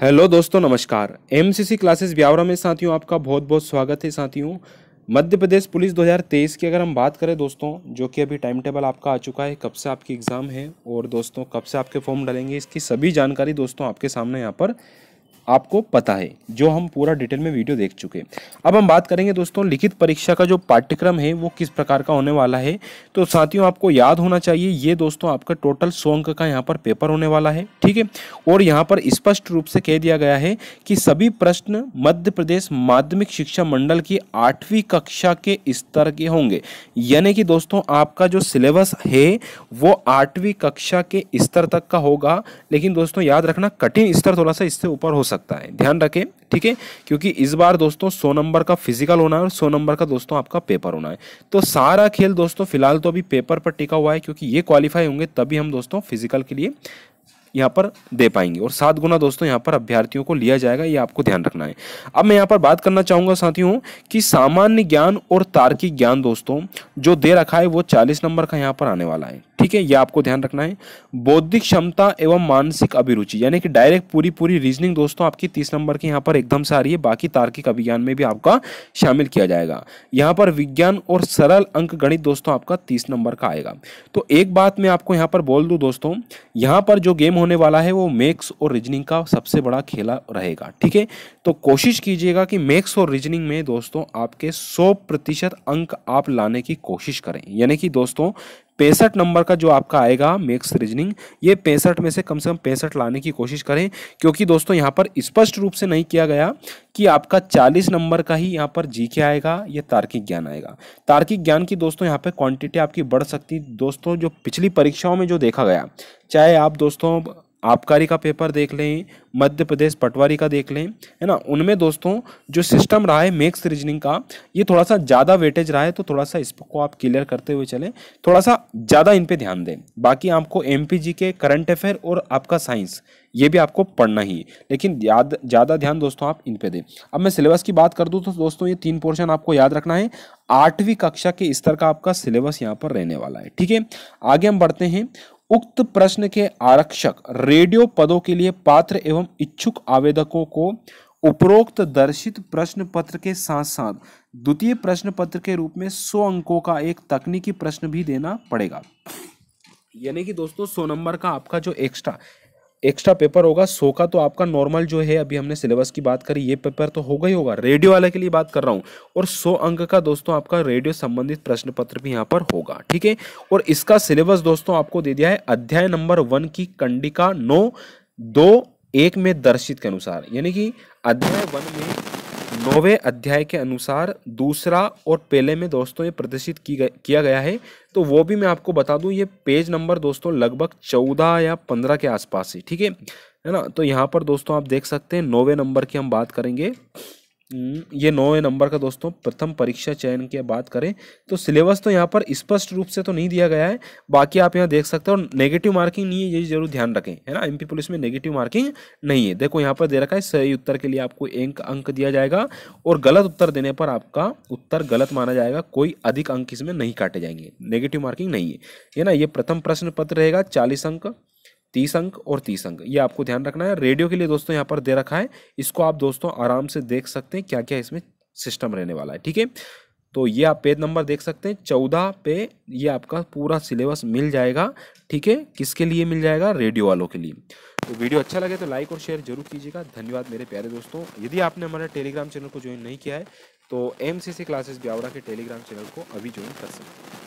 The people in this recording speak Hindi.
हेलो दोस्तों नमस्कार एमसीसी क्लासेस ब्यावरा में साथियों आपका बहुत बहुत स्वागत है साथियों मध्य प्रदेश पुलिस 2023 की अगर हम बात करें दोस्तों जो कि अभी टाइम टेबल आपका आ चुका है कब से आपकी एग्ज़ाम है और दोस्तों कब से आपके फॉर्म डालेंगे इसकी सभी जानकारी दोस्तों आपके सामने यहाँ पर आपको पता है जो हम पूरा डिटेल में वीडियो देख चुके हैं अब हम बात करेंगे दोस्तों लिखित परीक्षा का जो पाठ्यक्रम है वो किस प्रकार का होने वाला है तो साथियों आपको याद होना चाहिए ये दोस्तों आपका टोटल सौ अंक का यहाँ पर पेपर होने वाला है ठीक है और यहाँ पर स्पष्ट रूप से कह दिया गया है कि सभी प्रश्न मध्य प्रदेश माध्यमिक शिक्षा मंडल की आठवीं कक्षा के स्तर के होंगे यानी कि दोस्तों आपका जो सिलेबस है वो आठवीं कक्षा के स्तर तक का होगा लेकिन दोस्तों याद रखना कठिन स्तर थोड़ा सा इससे ऊपर हो सकता सकता है ध्यान रखें ठीक है क्योंकि इस बार दोस्तों सौ नंबर का फिजिकल होना है और सौ नंबर का दोस्तों आपका पेपर होना है तो सारा खेल दोस्तों फिलहाल तो अभी पेपर पर टिका हुआ है क्योंकि ये क्वालिफाई होंगे तभी हम दोस्तों फिजिकल के लिए यहाँ पर दे पाएंगे और सात गुना दोस्तों यहाँ पर अभ्यर्थियों को लिया जाएगा ये आपको ध्यान रखना है अब मैं यहाँ पर बात करना चाहूँगा साथियों कि सामान्य ज्ञान और तार्किक ज्ञान दोस्तों जो दे रखा है वो चालीस नंबर का यहाँ पर आने वाला है ठीक है ये आपको ध्यान रखना है बौद्धिक क्षमता एवं मानसिक अभिरुचि यानी कि डायरेक्ट पूरी पूरी रीजनिंग दोस्तों आपकी तीस नंबर की यहाँ पर एकदम से आ रही है बाकी तार्किक अभिज्ञान में भी आपका शामिल किया जाएगा यहाँ पर विज्ञान और सरल अंक गणित दोस्तों आपका तीस नंबर का आएगा तो एक बात मैं आपको यहाँ पर बोल दूँ दोस्तों यहाँ पर जो गेम होने वाला है वो मैक्स और रीजनिंग का सबसे बड़ा खेला रहेगा ठीक है तो कोशिश कीजिएगा कि मैक्स और रीजनिंग में दोस्तों आपके 100 प्रतिशत अंक आप लाने की कोशिश करें यानी कि दोस्तों पैंसठ नंबर का जो आपका आएगा मैक्स रीजनिंग ये पैंसठ में से कम से कम पैंसठ लाने की कोशिश करें क्योंकि दोस्तों यहाँ पर स्पष्ट रूप से नहीं किया गया कि आपका चालीस नंबर का ही यहाँ पर जीके आएगा या तार्किक ज्ञान आएगा तार्किक ज्ञान की दोस्तों यहाँ पर क्वांटिटी आपकी बढ़ सकती दोस्तों जो पिछली परीक्षाओं में जो देखा गया चाहे आप दोस्तों आबकारी का पेपर देख लें मध्य प्रदेश पटवारी का देख लें है ना उनमें दोस्तों जो सिस्टम रहा है मेक्स रीजनिंग का ये थोड़ा सा ज़्यादा वेटेज रहा है तो थोड़ा सा इसको आप क्लियर करते हुए चलें थोड़ा सा ज़्यादा इन पे ध्यान दें बाकी आपको एम के करंट अफेयर और आपका साइंस ये भी आपको पढ़ना ही है लेकिन याद ज़्यादा ध्यान दोस्तों आप इन पे दें अब मैं सिलेबस की बात कर दूँ तो दोस्तों ये तीन पोर्शन आपको याद रखना है आठवीं कक्षा के स्तर का आपका सिलेबस यहाँ पर रहने वाला है ठीक है आगे हम बढ़ते हैं उक्त प्रश्न के आरक्षक रेडियो पदों के लिए पात्र एवं इच्छुक आवेदकों को उपरोक्त दर्शित प्रश्न पत्र के साथ साथ द्वितीय प्रश्न पत्र के रूप में सौ अंकों का एक तकनीकी प्रश्न भी देना पड़ेगा यानी कि दोस्तों सो नंबर का आपका जो एक्स्ट्रा एक्स्ट्रा पेपर होगा सो का तो आपका नॉर्मल जो है अभी हमने सिलेबस की बात करी ये पेपर तो होगा ही होगा रेडियो वाले के लिए बात कर रहा हूँ और सो अंक का दोस्तों आपका रेडियो संबंधित प्रश्न पत्र भी यहाँ पर होगा ठीक है और इसका सिलेबस दोस्तों आपको दे दिया है अध्याय नंबर वन की कंडिका नौ दो एक में दर्शित के अनुसार यानी कि अध्याय वन में नौवे अध्याय के अनुसार दूसरा और पहले में दोस्तों ये प्रदर्शित की गया किया गया है तो वो भी मैं आपको बता दूं ये पेज नंबर दोस्तों लगभग चौदह या पंद्रह के आसपास है ठीक है है ना तो यहाँ पर दोस्तों आप देख सकते हैं नौवे नंबर की हम बात करेंगे हम्म, ये नौवें नंबर का दोस्तों प्रथम परीक्षा चयन की बात करें तो सिलेबस तो यहाँ पर स्पष्ट रूप से तो नहीं दिया गया है बाकी आप यहाँ देख सकते हो नेगेटिव मार्किंग नहीं है ये जरूर ध्यान रखें है ना एमपी पुलिस में नेगेटिव मार्किंग नहीं है देखो यहाँ पर दे रखा है सही उत्तर के लिए आपको एक अंक दिया जाएगा और गलत उत्तर देने पर आपका उत्तर गलत माना जाएगा कोई अधिक अंक इसमें नहीं काटे जाएंगे नेगेटिव मार्किंग नहीं है ना ये प्रथम प्रश्न पत्र रहेगा चालीस अंक तीस अंक और तीस अंक ये आपको ध्यान रखना है रेडियो के लिए दोस्तों यहाँ पर दे रखा है इसको आप दोस्तों आराम से देख सकते हैं क्या क्या इसमें सिस्टम रहने वाला है ठीक है तो ये आप पेज नंबर देख सकते हैं चौदह पे ये आपका पूरा सिलेबस मिल जाएगा ठीक है किसके लिए मिल जाएगा रेडियो वालों के लिए तो वीडियो अच्छा लगे तो लाइक और शेयर जरूर कीजिएगा धन्यवाद मेरे प्यारे दोस्तों यदि आपने हमारे टेलीग्राम चैनल को ज्वाइन नहीं किया है तो एम सी क्लासेस ब्यावरा के टेलीग्राम चैनल को अभी ज्वाइन कर सकते हैं